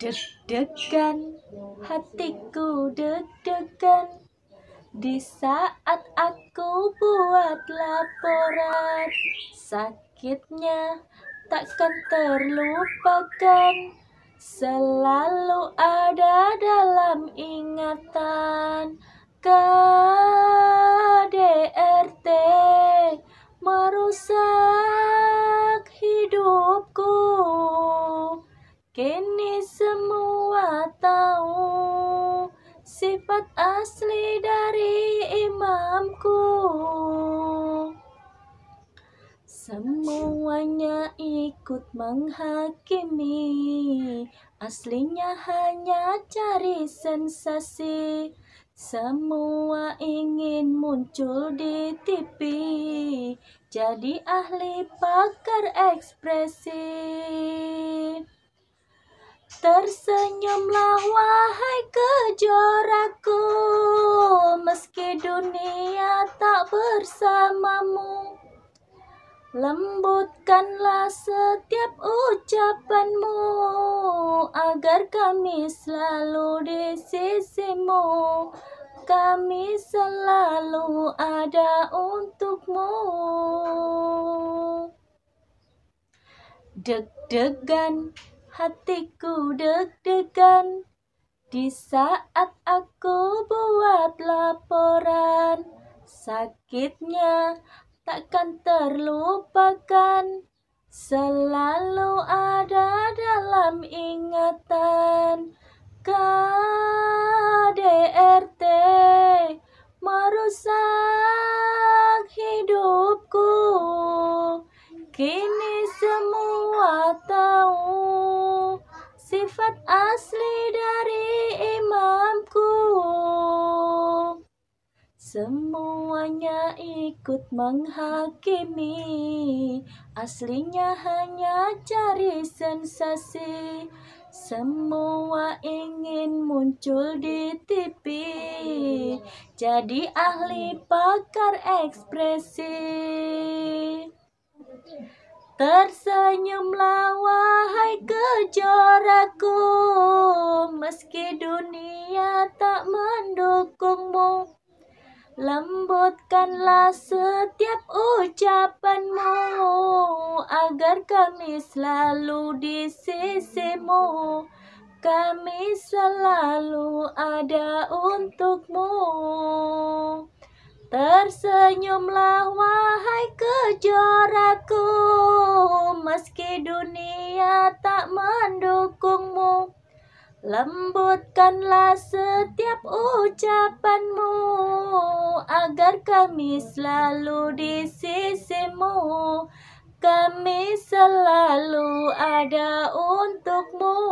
Deg-degan hatiku deg-degan di saat aku buat laporan sakitnya takkan terlupakan selalu ada dalam ingatan KDRT merusak Kini semua tahu sifat asli dari imamku Semuanya ikut menghakimi Aslinya hanya cari sensasi Semua ingin muncul di TV Jadi ahli pakar ekspresi Tersenyumlah wahai kejoraku Meski dunia tak bersamamu Lembutkanlah setiap ucapanmu Agar kami selalu di sisimu Kami selalu ada untukmu Deg-degan hatiku deg-degan di saat aku buat laporan sakitnya takkan terlupakan selalu ada dalam ingatan kau Semuanya ikut menghakimi Aslinya hanya cari sensasi Semua ingin muncul di TV Jadi ahli pakar ekspresi Tersenyumlah wahai kejoraku Meski dunia tak mendukungmu Lembutkanlah setiap ucapanmu agar kami selalu di sisimu. Kami selalu ada untukmu. Tersenyumlah wahai kejoraku meski dunia tak mendukungmu. Lembutkanlah setiap ucapanmu agar kami selalu di sisimu kami selalu ada untukmu